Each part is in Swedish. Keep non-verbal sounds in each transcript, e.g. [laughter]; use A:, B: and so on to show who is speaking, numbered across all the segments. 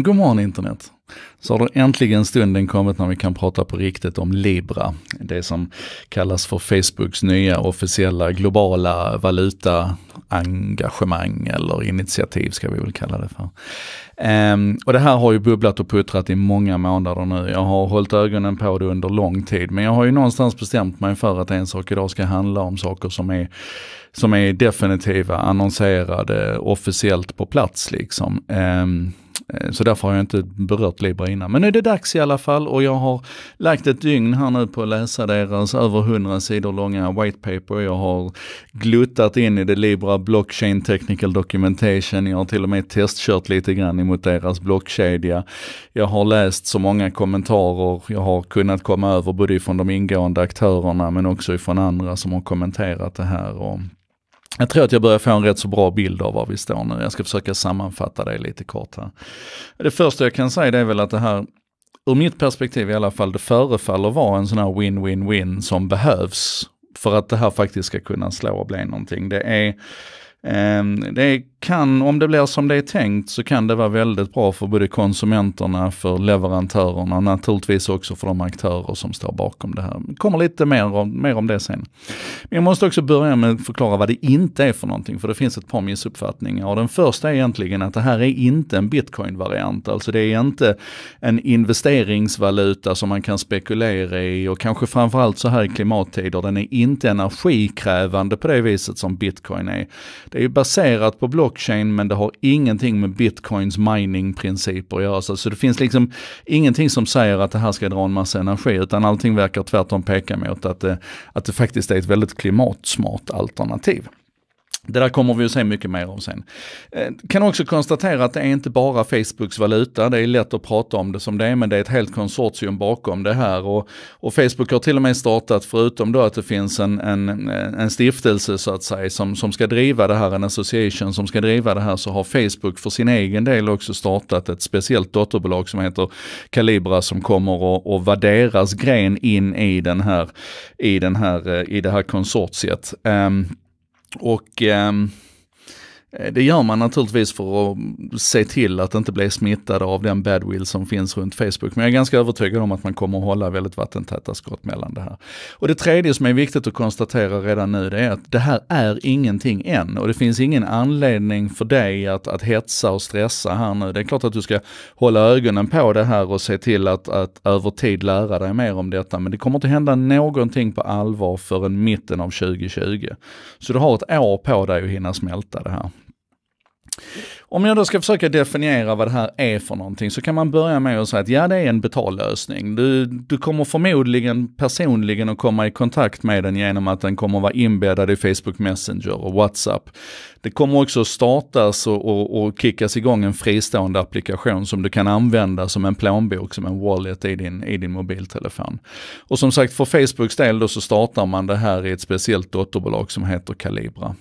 A: God morgon internet! Så har då äntligen stunden kommit när vi kan prata på riktigt om Libra. Det som kallas för Facebooks nya officiella globala valutaengagemang eller initiativ ska vi väl kalla det för. Ehm, och det här har ju bubblat och puttrat i många månader nu. Jag har hållit ögonen på det under lång tid men jag har ju någonstans bestämt mig för att en sak idag ska handla om saker som är, som är definitiva, annonserade, officiellt på plats liksom. Ehm, Eh, så därför har jag inte berört Libra innan. Men nu är det dags i alla fall och jag har lagt ett dygn här nu på att läsa deras över 100 sidor långa white paper. Jag har gluttat in i det Libra Blockchain Technical Documentation. Jag har till och med testkört lite grann emot deras blockkedja. Jag har läst så många kommentarer. Jag har kunnat komma över både från de ingående aktörerna men också ifrån andra som har kommenterat det här. Och jag tror att jag börjar få en rätt så bra bild av var vi står nu. Jag ska försöka sammanfatta det lite kort här. Det första jag kan säga det är väl att det här, ur mitt perspektiv i alla fall, det förefaller vara en sån här win-win-win som behövs för att det här faktiskt ska kunna slå och bli någonting. Det är Ehm, det kan, om det blir som det är tänkt, så kan det vara väldigt bra för både konsumenterna, för leverantörerna, naturligtvis också för de aktörer som står bakom det här. Det kommer lite mer om, mer om det sen. Men jag måste också börja med att förklara vad det inte är för någonting, för det finns ett par missuppfattningar. Och den första är egentligen att det här är inte en bitcoin-variant, alltså det är inte en investeringsvaluta som man kan spekulera i och kanske framförallt så här i klimattider, den är inte energikrävande på det viset som bitcoin är. Det är ju baserat på blockchain men det har ingenting med bitcoins mining principer att göra. Så det finns liksom ingenting som säger att det här ska dra en massa energi utan allting verkar tvärtom peka mot att det, att det faktiskt är ett väldigt klimatsmart alternativ. Det där kommer vi att se mycket mer om sen. Eh, kan också konstatera att det är inte bara Facebooks valuta, det är lätt att prata om det som det är, men det är ett helt konsortium bakom det här. Och, och Facebook har till och med startat, förutom då att det finns en, en, en stiftelse så att säga, som, som ska driva det här, en association som ska driva det här, så har Facebook för sin egen del också startat ett speciellt dotterbolag som heter Calibra som kommer att, att vara deras gren in i, den här, i, den här, eh, i det här konsortiet. Um, och ehm, Eh, det gör man naturligtvis för att se till att inte bli smittad av den badwill som finns runt Facebook. Men jag är ganska övertygad om att man kommer att hålla väldigt vattentäta skott mellan det här. Och det tredje som är viktigt att konstatera redan nu, det är att det här är ingenting än. Och det finns ingen anledning för dig att, att hetsa och stressa här nu. Det är klart att du ska hålla ögonen på det här och se till att, att över tid lära dig mer om detta. Men det kommer inte hända någonting på allvar förrän mitten av 2020. Så du har ett år på dig att hinna smälta det här. Om jag då ska försöka definiera vad det här är för någonting så kan man börja med att säga att ja, det är en betallösning. Du, du kommer förmodligen personligen att komma i kontakt med den genom att den kommer vara inbäddad i Facebook Messenger och WhatsApp. Det kommer också startas och, och, och kickas igång en fristående applikation som du kan använda som en plånbok, som en wallet i din, i din mobiltelefon. Och som sagt, för Facebooks del då så startar man det här i ett speciellt dotterbolag som heter Calibra.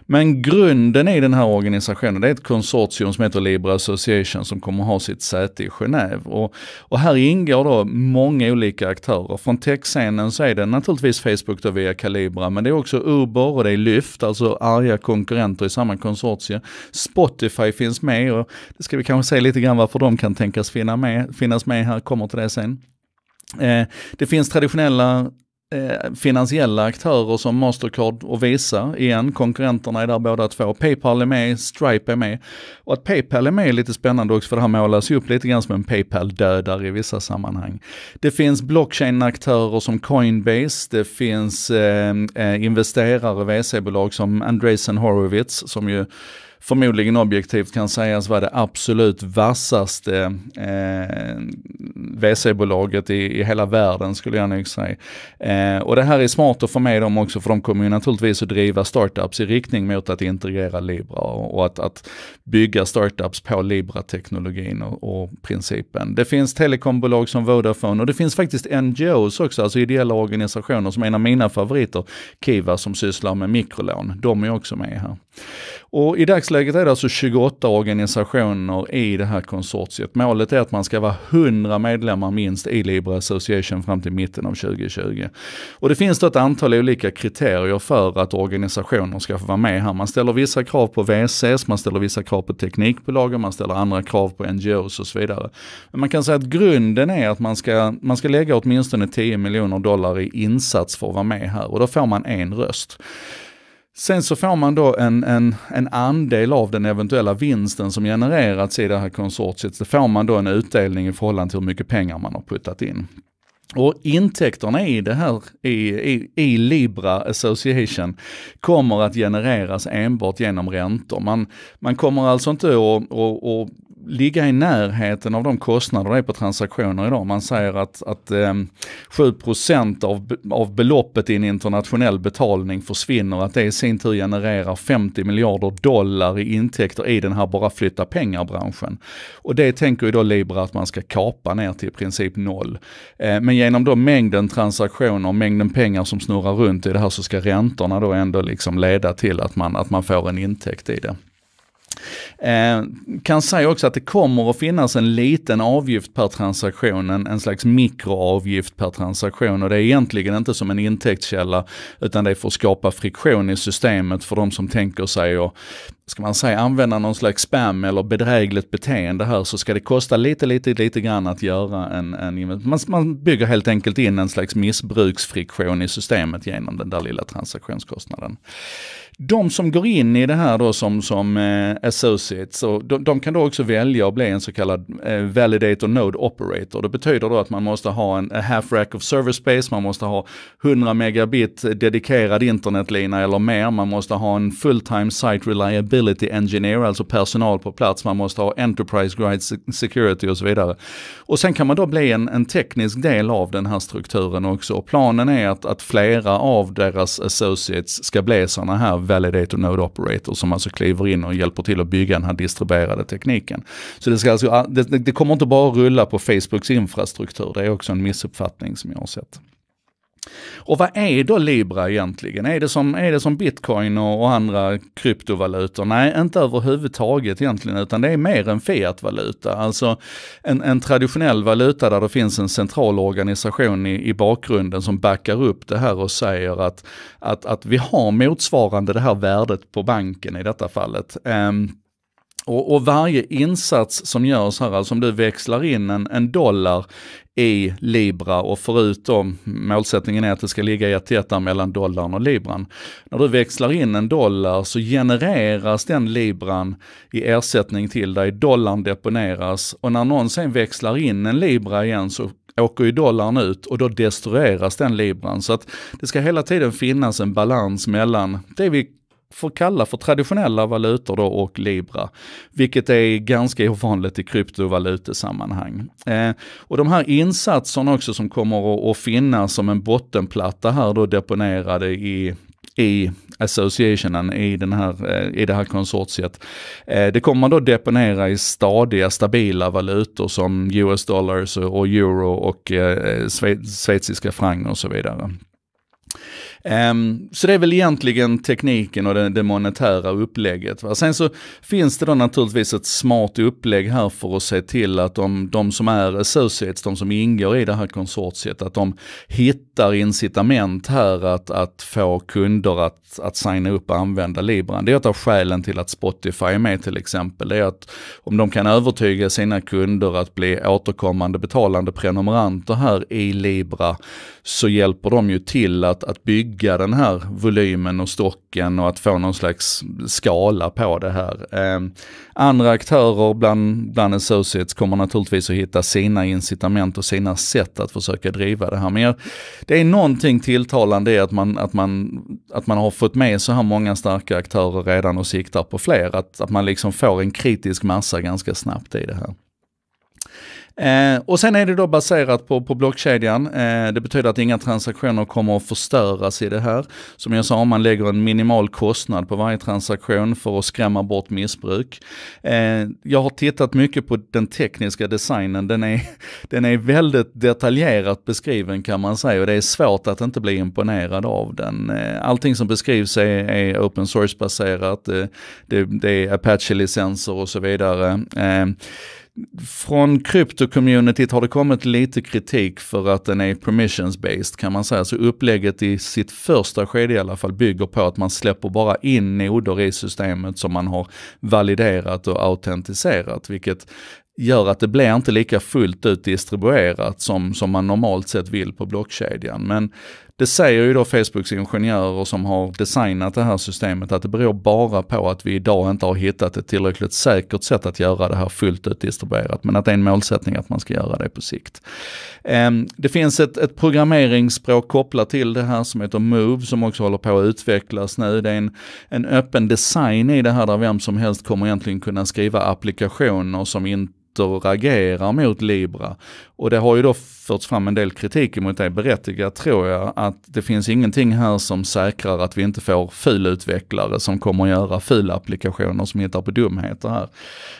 A: Men grunden i den här organisationen organisationen. Det är ett konsortium som heter Libre Association som kommer ha sitt säte i Genève. Och, och här ingår då många olika aktörer. Från techscenen så är det naturligtvis Facebook då via Calibra, men det är också Uber och det är Lyft, alltså arga konkurrenter i samma konsortium. Spotify finns med och det ska vi kanske säga lite grann varför de kan tänkas finna med, finnas med här, kommer till det sen. Eh, det finns traditionella Eh, finansiella aktörer som Mastercard och Visa, igen, konkurrenterna är där båda två. Paypal är med, Stripe är med. Och att Paypal är med är lite spännande också för det här målas ju upp lite grann som en Paypal-dödare i vissa sammanhang. Det finns blockchain-aktörer som Coinbase, det finns eh, eh investerare, VC-bolag som Andreessen Horowitz som ju förmodligen objektivt kan sägas vara det absolut vassaste eh, VC-bolaget i, i hela världen skulle jag nog säga. Eh, och det här är smart att få med dem också, för de kommer ju naturligtvis att driva startups i riktning mot att integrera Libra och, och att, att, bygga startups på Libra-teknologin och, och, principen. Det finns telekombolag som Vodafone och det finns faktiskt NGOs också, alltså ideella organisationer som är en av mina favoriter, Kiva som sysslar med mikrolån. De är också med här. Och i dagsläget är det alltså 28 organisationer i det här konsortiet. Målet är att man ska vara 100 medlemmar minst i Libre Association fram till mitten av 2020. Och det finns då ett antal olika kriterier för att organisationer ska få vara med här. Man ställer vissa krav på VCs, man ställer vissa krav på teknikbolagen, man ställer andra krav på NGOs och så vidare. Men man kan säga att grunden är att man ska, man ska lägga åtminstone 10 miljoner dollar i insats för att vara med här och då får man en röst. Sen så får man då en, en, en andel av den eventuella vinsten som genererats i det här konsortiet. Så får man då en utdelning i förhållande till hur mycket pengar man har puttat in. Och intäkterna i det här, i, i, i, Libra Association, kommer att genereras enbart genom räntor. Man, man kommer alltså inte att, att, att ligga i närheten av de kostnader det är på transaktioner idag. Man säger att, att eh, 7 av, av beloppet i en internationell betalning försvinner, att det i sin tur genererar 50 miljarder dollar i intäkter i den här bara flytta pengar-branschen. Och det tänker ju då Libra att man ska kapa ner till i princip noll. Eh, men genom då mängden transaktioner, mängden pengar som snurrar runt i det här så ska räntorna då ändå liksom leda till att man, att man får en intäkt i det. Eh, kan säga också att det kommer att finnas en liten avgift per transaktion, en, en slags mikroavgift per transaktion och det är egentligen inte som en intäktskälla utan det är för att skapa friktion i systemet för de som tänker sig att ska man säga, använda någon slags spam eller bedrägligt beteende här så ska det kosta lite, lite, lite grann att göra en, en man, man bygger helt enkelt in en slags missbruksfriktion i systemet genom den där lilla transaktionskostnaden. De som går in i det här då som, som eh, associates, och de, de, kan då också välja att bli en så kallad eh, validator node operator. Det betyder då att man måste ha en half rack of server space, man måste ha 100 megabit dedikerad internetlina eller mer, man måste ha en full time site reliability Reliability Engineer, alltså personal på plats. Man måste ha Enterprise Grade Security och så vidare. Och sen kan man då bli en, en teknisk del av den här strukturen också. Och planen är att, att flera av deras associates ska bli sådana här Validator Node Operator som alltså kliver in och hjälper till att bygga den här distribuerade tekniken. Så det, ska alltså, det, det kommer inte bara rulla på Facebooks infrastruktur, det är också en missuppfattning som jag har sett. Och vad är då Libra egentligen? Är det som, är det som bitcoin och, och andra kryptovalutor? Nej, inte överhuvudtaget egentligen, utan det är mer en fiatvaluta. Alltså en, en traditionell valuta där det finns en central organisation i, i bakgrunden som backar upp det här och säger att, att, att vi har motsvarande det här värdet på banken i detta fallet. Um, och, och, varje insats som görs här, alltså om du växlar in en, en dollar i libra och förutom målsättningen är att det ska ligga i ett där mellan dollarn och libran. När du växlar in en dollar så genereras den libran i ersättning till dig, dollarn deponeras och när någon sen växlar in en libra igen så åker ju dollarn ut och då destrueras den libran. Så att det ska hela tiden finnas en balans mellan det vi får kalla för traditionella valutor då och Libra, vilket är ganska ovanligt i kryptovalutesammanhang. Eh, och de här insatserna också som kommer att finnas som en bottenplatta här då deponerade i i associationen, i, den här, eh, i det här konsortiet. Eh, det kommer man då deponera i stadiga, stabila valutor som US dollars och euro och eh, schweiziska franc och så vidare. Ehm, så det är väl egentligen tekniken och det, monetära upplägget. Sen så finns det då naturligtvis ett smart upplägg här för att se till att de, de som är associates, de som ingår i det här konsortiet, att de hittar incitament här att, att få kunder att, att signa upp och använda Libran. Det är ett av skälen till att Spotify är med till exempel. Det är att om de kan övertyga sina kunder att bli återkommande betalande prenumeranter här i Libra så hjälper de ju till att, att bygga bygga den här volymen och stocken och att få någon slags skala på det här. Ehm, andra aktörer bland, bland associates kommer naturligtvis att hitta sina incitament och sina sätt att försöka driva det här. Men det är någonting tilltalande i att man, att, man, att man har fått med så här många starka aktörer redan och siktar på fler. Att, att man liksom får en kritisk massa ganska snabbt i det här. Eh, och sen är det då baserat på, på blockkedjan. Eh, det betyder att inga transaktioner kommer att förstöras i det här. Som jag sa, man lägger en minimal kostnad på varje transaktion för att skrämma bort missbruk. Eh, jag har tittat mycket på den tekniska designen. Den är, [laughs] den är väldigt detaljerat beskriven kan man säga och det är svårt att inte bli imponerad av den. Eh, allting som beskrivs är, är open source-baserat. Eh, det, det, är Apache-licenser och så vidare. Eh, från krypto-communityt har det kommit lite kritik för att den är permissions-based kan man säga. Så upplägget i sitt första skede i alla fall bygger på att man släpper bara in noder i systemet som man har validerat och autentiserat, vilket gör att det blir inte lika fullt ut distribuerat som, som man normalt sett vill på blockkedjan. Men det säger ju då Facebooks ingenjörer som har designat det här systemet att det beror bara på att vi idag inte har hittat ett tillräckligt säkert sätt att göra det här fullt ut distribuerat, men att det är en målsättning att man ska göra det på sikt. Ehm, det finns ett, ett programmeringsspråk kopplat till det här som heter Move som också håller på att utvecklas nu. Det är en, en öppen design i det här där vem som helst kommer egentligen kunna skriva applikationer som inte interagerar mot Libra. Och det har ju då förts fram en del kritik mot det, berättigat tror jag, att det finns ingenting här som säkrar att vi inte får filutvecklare som kommer att göra filapplikationer som hittar på dumheter här.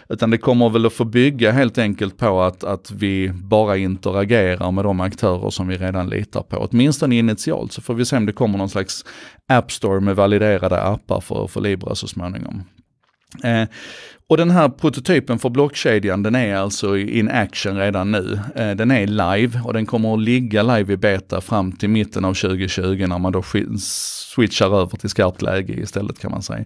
A: Utan det kommer väl att få bygga helt enkelt på att, att vi bara interagerar med de aktörer som vi redan litar på. Åtminstone initialt så får vi se om det kommer någon slags App Store med validerade appar för, för Libra så småningom. Eh, och den här prototypen för blockkedjan den är alltså in action redan nu. Eh, den är live och den kommer att ligga live i beta fram till mitten av 2020 när man då switchar över till skarpt läge istället kan man säga.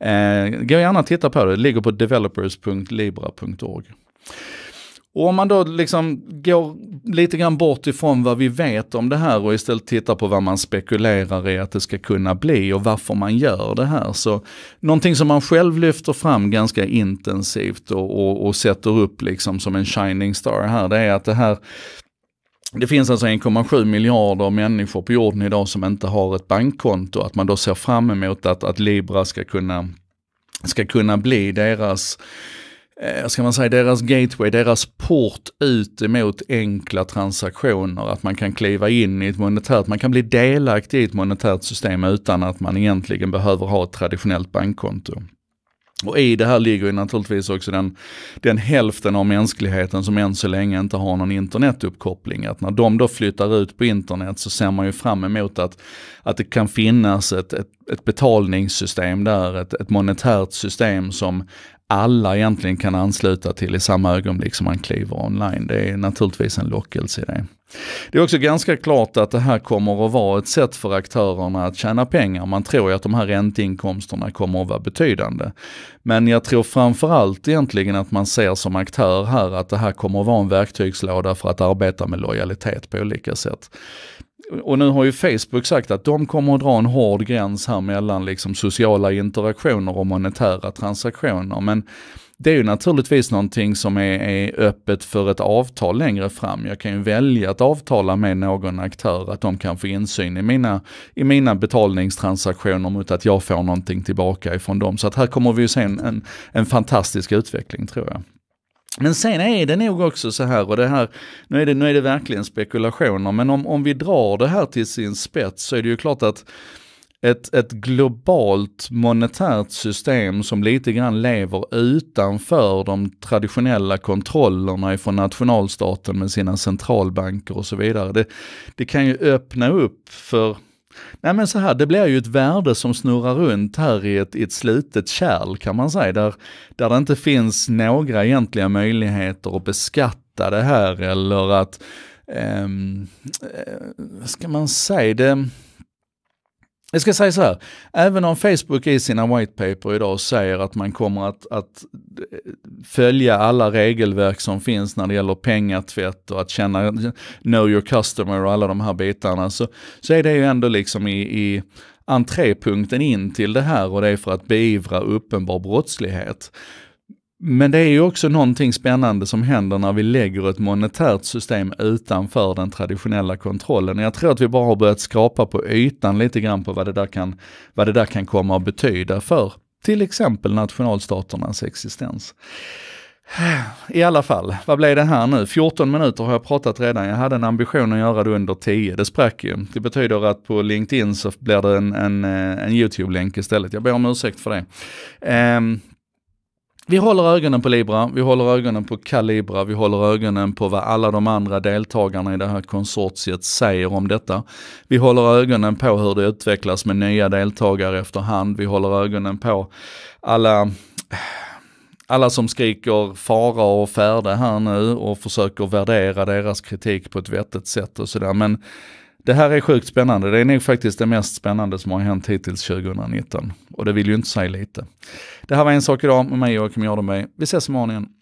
A: Eh, gå gärna och titta på det, det ligger på developers.libra.org. Och om man då liksom går lite grann bort ifrån vad vi vet om det här och istället titta på vad man spekulerar i att det ska kunna bli och varför man gör det här. Så någonting som man själv lyfter fram ganska intensivt och, och, och sätter upp liksom som en shining star här, det är att det här det finns alltså 1,7 miljarder människor på jorden idag som inte har ett bankkonto. Att man då ser fram emot att, att Libra ska kunna, ska kunna bli deras eh, ska man säga, deras gateway, deras port ut emot enkla transaktioner, att man kan kliva in i ett monetärt, man kan bli delaktig i ett monetärt system utan att man egentligen behöver ha ett traditionellt bankkonto. Och i det här ligger ju naturligtvis också den, den hälften av mänskligheten som än så länge inte har någon internetuppkoppling. Att när de då flyttar ut på internet så ser man ju fram emot att, att det kan finnas ett, ett, ett betalningssystem där, ett, ett monetärt system som alla egentligen kan ansluta till i samma ögonblick som man kliver online. Det är naturligtvis en lockelse i det. Det är också ganska klart att det här kommer att vara ett sätt för aktörerna att tjäna pengar. Man tror ju att de här ränteinkomsterna kommer att vara betydande. Men jag tror framförallt egentligen att man ser som aktör här att det här kommer att vara en verktygslåda för att arbeta med lojalitet på olika sätt och nu har ju Facebook sagt att de kommer att dra en hård gräns här mellan liksom sociala interaktioner och monetära transaktioner. Men det är ju naturligtvis någonting som är, är, öppet för ett avtal längre fram. Jag kan ju välja att avtala med någon aktör att de kan få insyn i mina, i mina betalningstransaktioner mot att jag får någonting tillbaka ifrån dem. Så att här kommer vi ju se en, en, en fantastisk utveckling tror jag. Men sen är det nog också så här, och det här, nu är det, nu är det verkligen spekulationer, men om, om vi drar det här till sin spets så är det ju klart att ett, ett globalt monetärt system som lite grann lever utanför de traditionella kontrollerna ifrån nationalstaten med sina centralbanker och så vidare. Det, det kan ju öppna upp för Nej men så här, det blir ju ett värde som snurrar runt här i ett, i ett slutet kärl kan man säga, där, där det inte finns några egentliga möjligheter att beskatta det här eller att, ehm, eh, ska man säga, det, jag ska säga så här, även om Facebook i sina white paper idag säger att man kommer att, att eh, följa alla regelverk som finns när det gäller pengatvätt och att känna know your customer och alla de här bitarna, så, så är det ju ändå liksom i, i entrépunkten in till det här och det är för att beivra uppenbar brottslighet. Men det är ju också någonting spännande som händer när vi lägger ett monetärt system utanför den traditionella kontrollen. Jag tror att vi bara har börjat skrapa på ytan lite grann på vad det där kan, vad det där kan komma att betyda för till exempel nationalstaternas existens. [sighs] I alla fall, vad blev det här nu? 14 minuter har jag pratat redan. Jag hade en ambition att göra det under 10. Det sprack ju. Det betyder att på LinkedIn så blir det en, en, eh, en YouTube-länk istället. Jag ber om ursäkt för det. Um, vi håller ögonen på Libra, vi håller ögonen på Calibra, vi håller ögonen på vad alla de andra deltagarna i det här konsortiet säger om detta. Vi håller ögonen på hur det utvecklas med nya deltagare efterhand. Vi håller ögonen på alla alla som skriker fara och färde här nu och försöker värdera deras kritik på ett vettigt sätt och sådär. Men det här är sjukt spännande. Det är nog faktiskt det mest spännande som har hänt hittills 2019. Och det vill ju inte säga lite. Det här var En sak idag med mig Joakim Jardenberg. Vi ses imorgon igen.